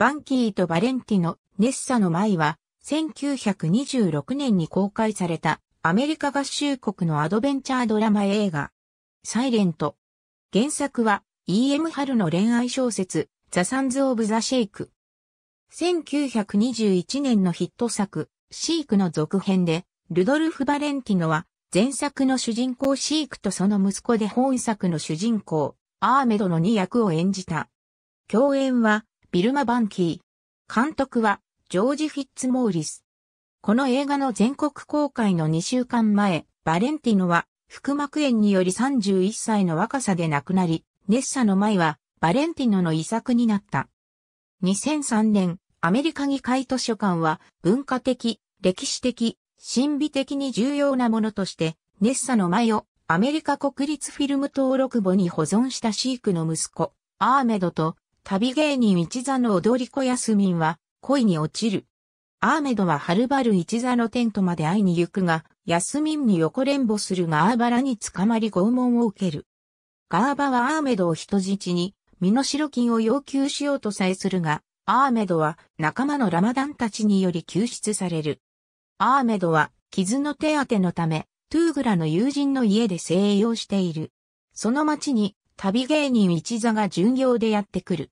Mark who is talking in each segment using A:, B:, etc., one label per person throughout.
A: バンキーとバレンティノ、ネッサの舞は、1926年に公開されたアメリカ合衆国のアドベンチャードラマ映画、サイレント。原作は E.M. 春の恋愛小説、ザ・サンズ・オブ・ザ・シェイク。1921年のヒット作、シークの続編で、ルドルフ・バレンティノは、前作の主人公シークとその息子で本作の主人公、アーメドの2役を演じた。共演は、ビルマ・バンキー。監督は、ジョージ・フィッツ・モーリス。この映画の全国公開の2週間前、バレンティノは、腹膜炎により31歳の若さで亡くなり、ネッサの舞は、バレンティノの遺作になった。2003年、アメリカ議会図書館は、文化的、歴史的、神秘的に重要なものとして、ネッサの舞をアメリカ国立フィルム登録簿に保存したシークの息子、アーメドと旅芸人一座の踊り子休みは恋に落ちる。アーメドははるばる一座のテントまで会いに行くが、休みに横連母するガーバラに捕まり拷問を受ける。ガーバはアーメドを人質に、身の代金を要求しようとさえするが、アーメドは仲間のラマダンたちにより救出される。アーメドは傷の手当てのため、トゥーグラの友人の家で静養している。その町に旅芸人一座が巡業でやってくる。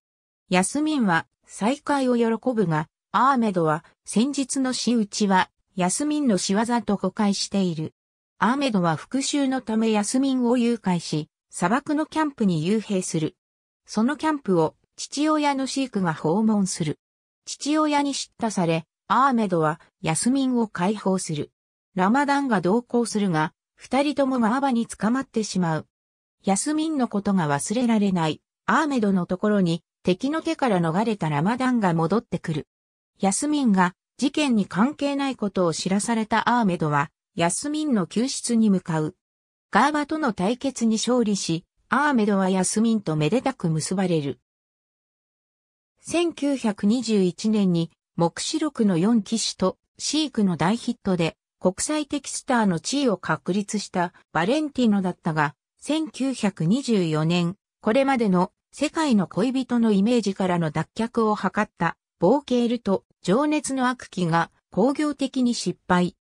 A: ヤスミンは再会を喜ぶが、アーメドは先日の仕打ちはヤスミンの仕業と誤解している。アーメドは復讐のためヤスミンを誘拐し、砂漠のキャンプに幽閉する。そのキャンプを父親のシークが訪問する。父親に叱咤され、アーメドはヤスミンを解放する。ラマダンが同行するが、二人ともマーバに捕まってしまう。ヤスミンのことが忘れられない、アーメドのところに、敵の手から逃れたラマダンが戻ってくる。ヤスミンが、事件に関係ないことを知らされたアーメドは、ヤスミンの救出に向かう。ガーバとの対決に勝利し、アーメドはヤスミンとめでたく結ばれる。1921年に、目視録の4騎士と、シークの大ヒットで、国際的スターの地位を確立したバレンティノだったが、1924年、これまでの世界の恋人のイメージからの脱却を図ったボーケールと情熱の悪鬼が工業的に失敗。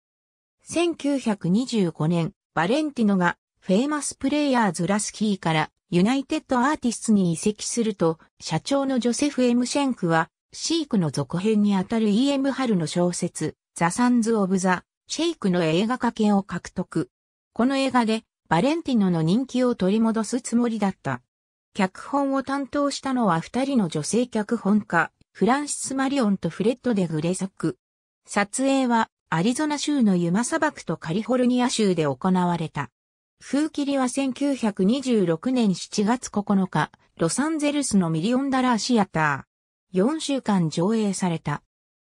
A: 1925年、バレンティノがフェイマスプレイヤーズラスキーからユナイテッドアーティストに移籍すると、社長のジョセフ・エムシェンクは、シークの続編にあたる E.M. 春の小説、ザ・サンズ・オブ・ザ・シェイクの映画化権を獲得。この映画でバレンティノの人気を取り戻すつもりだった。脚本を担当したのは二人の女性脚本家、フランシス・マリオンとフレッド・デ・グレック。撮影はアリゾナ州のユマ砂漠とカリフォルニア州で行われた。風切りは1926年7月9日、ロサンゼルスのミリオンダラーシアター。4週間上映された。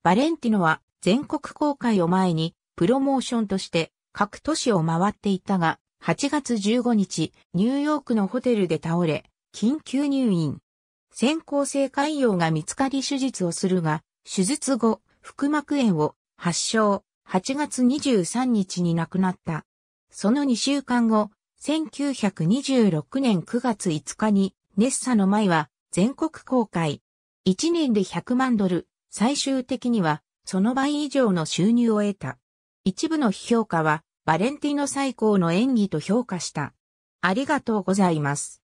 A: バレンティノは全国公開を前に、プロモーションとして各都市を回っていたが、8月15日、ニューヨークのホテルで倒れ、緊急入院。先行性潰瘍が見つかり手術をするが、手術後、腹膜炎を発症、8月23日に亡くなった。その2週間後、1926年9月5日に、ネッサの前は全国公開。1年で100万ドル、最終的には、その倍以上の収入を得た。一部の批評家は、バレンティノ最高の演技と評価した。ありがとうございます。